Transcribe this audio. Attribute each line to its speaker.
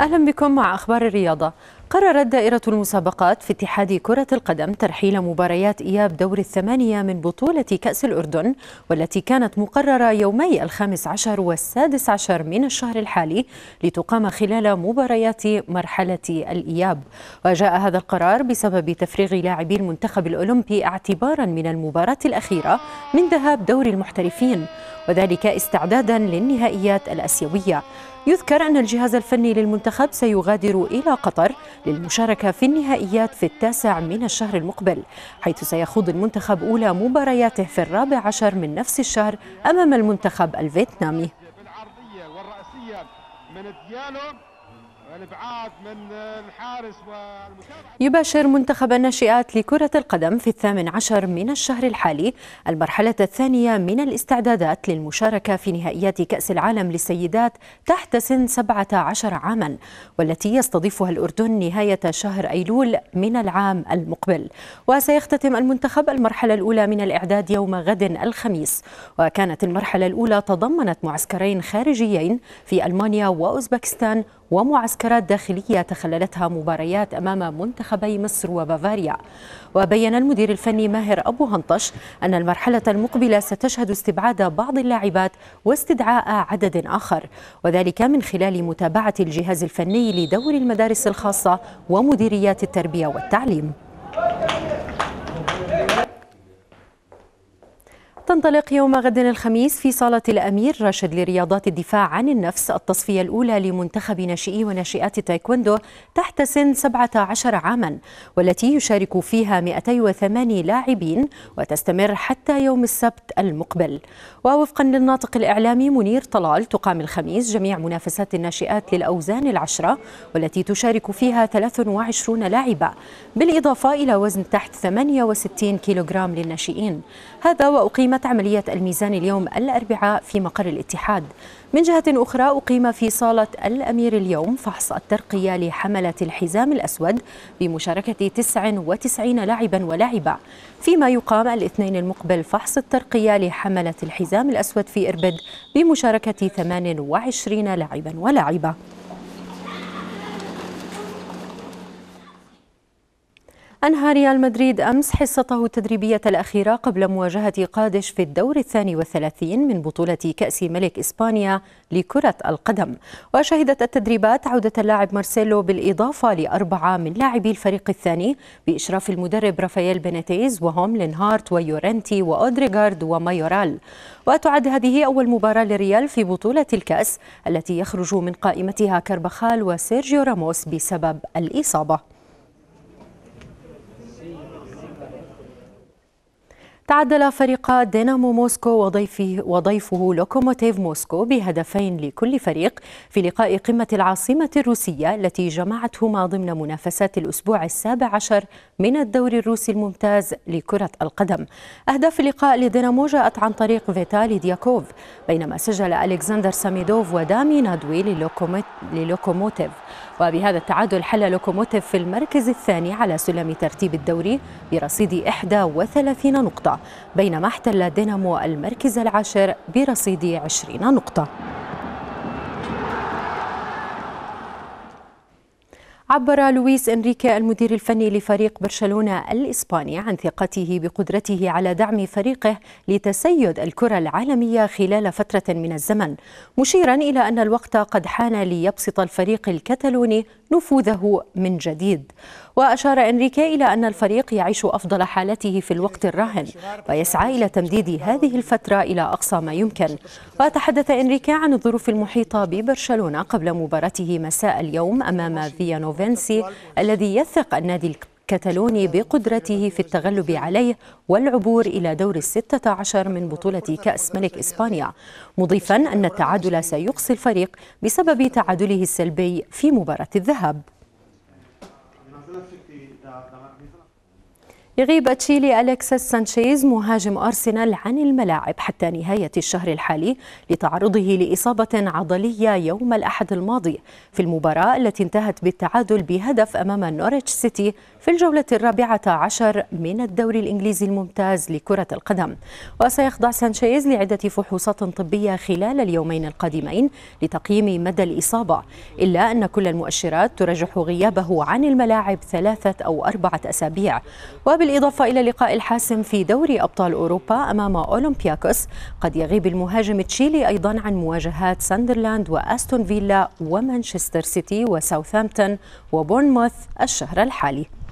Speaker 1: أهلا بكم مع أخبار الرياضة قررت دائرة المسابقات في اتحاد كرة القدم ترحيل مباريات إياب دور الثمانية من بطولة كأس الأردن والتي كانت مقررة يومي الخامس عشر والسادس عشر من الشهر الحالي لتقام خلال مباريات مرحلة الإياب وجاء هذا القرار بسبب تفريغ لاعبي المنتخب الأولمبي اعتبارا من المباراة الأخيرة من ذهاب دور المحترفين وذلك استعدادا للنهائيات الآسيوية يذكر أن الجهاز الفني للمنتخب سيغادر إلى قطر للمشاركة في النهائيات في التاسع من الشهر المقبل حيث سيخوض المنتخب أولى مبارياته في الرابع عشر من نفس الشهر أمام المنتخب الفيتنامي الابعاد من الحارس والمتابعه يباشر منتخب الناشئات لكره القدم في الثامن عشر من الشهر الحالي المرحله الثانيه من الاستعدادات للمشاركه في نهائيات كاس العالم للسيدات تحت سن 17 عاما والتي يستضيفها الاردن نهايه شهر ايلول من العام المقبل وسيختتم المنتخب المرحله الاولى من الاعداد يوم غد الخميس وكانت المرحله الاولى تضمنت معسكرين خارجيين في المانيا واوزبكستان ومعسكرات داخلية تخللتها مباريات أمام منتخبي مصر وبافاريا وبين المدير الفني ماهر أبو هنطش أن المرحلة المقبلة ستشهد استبعاد بعض اللاعبات واستدعاء عدد آخر وذلك من خلال متابعة الجهاز الفني لدور المدارس الخاصة ومديريات التربية والتعليم تنطلق يوم غد الخميس في صالة الأمير راشد لرياضات الدفاع عن النفس التصفية الأولى لمنتخب ناشئي وناشئات تايكوندو تحت سن 17 عاما والتي يشارك فيها 208 لاعبين وتستمر حتى يوم السبت المقبل ووفقا للناطق الإعلامي منير طلال تقام الخميس جميع منافسات الناشئات للأوزان العشرة والتي تشارك فيها 23 لاعبة بالإضافة إلى وزن تحت 68 كيلوغرام للناشئين هذا وأقيم تمت عملية الميزان اليوم الأربعاء في مقر الاتحاد من جهة أخرى أقيم في صالة الأمير اليوم فحص الترقية لحملة الحزام الأسود بمشاركة 99 لاعبا ولاعبة فيما يقام الاثنين المقبل فحص الترقية لحملة الحزام الأسود في إربد بمشاركة 28 لاعبا ولاعبة أنهى ريال مدريد أمس حصته التدريبية الأخيرة قبل مواجهة قادش في الدور الثاني والثلاثين من بطولة كأس ملك إسبانيا لكرة القدم وشهدت التدريبات عودة اللاعب مارسيلو بالإضافة لأربعة من لاعبي الفريق الثاني بإشراف المدرب رافائيل بينيتيز وهم لينهارت ويورنتي وأودريغارد ومايورال وتعد هذه أول مباراة للريال في بطولة الكأس التي يخرج من قائمتها كربخال وسيرجيو راموس بسبب الإصابة تعدل فريق دينامو موسكو وضيفه, وضيفه لوكوموتيف موسكو بهدفين لكل فريق في لقاء قمة العاصمة الروسية التي جمعتهما ضمن منافسات الأسبوع السابع عشر من الدوري الروسي الممتاز لكرة القدم أهداف اللقاء لدينامو جاءت عن طريق فيتالي دياكوف بينما سجل ألكسندر ساميدوف ودامي نادوي للوكوموتيف وبهذا التعادل حل لوكوموتيف في المركز الثاني على سلم ترتيب الدوري برصيد 31 نقطة بينما احتل دينامو المركز العاشر برصيد 20 نقطة عبر لويس انريكي المدير الفني لفريق برشلونه الاسباني عن ثقته بقدرته على دعم فريقه لتسيد الكره العالميه خلال فتره من الزمن، مشيرا الى ان الوقت قد حان ليبسط الفريق الكتالوني نفوذه من جديد. وأشار إنريكي إلى أن الفريق يعيش أفضل حالته في الوقت الراهن ويسعى إلى تمديد هذه الفترة إلى أقصى ما يمكن وتحدث إنريكي عن الظروف المحيطة ببرشلونة قبل مباراته مساء اليوم أمام فيانوفينسي الذي يثق النادي كتالوني بقدرته في التغلب عليه والعبور إلى دور الستة عشر من بطولة كأس ملك إسبانيا مضيفا أن التعادل سيقصي الفريق بسبب تعادله السلبي في مباراة الذهاب يغيب تشيلي أليكسيس سانشيز مهاجم أرسنال عن الملاعب حتى نهاية الشهر الحالي لتعرضه لإصابة عضلية يوم الأحد الماضي في المباراة التي انتهت بالتعادل بهدف أمام نوريتش سيتي في الجولة الرابعة عشر من الدوري الإنجليزي الممتاز لكرة القدم وسيخضع سانشيز لعدة فحوصات طبية خلال اليومين القادمين لتقييم مدى الإصابة إلا أن كل المؤشرات ترجح غيابه عن الملاعب ثلاثة أو أربعة أسابيع وب وبالإضافة إلى لقاء الحاسم في دوري أبطال أوروبا أمام أولمبياكوس قد يغيب المهاجم تشيلي أيضا عن مواجهات ساندرلاند وأستون فيلا ومانشستر سيتي وساوثامبتون وبورنموث الشهر الحالي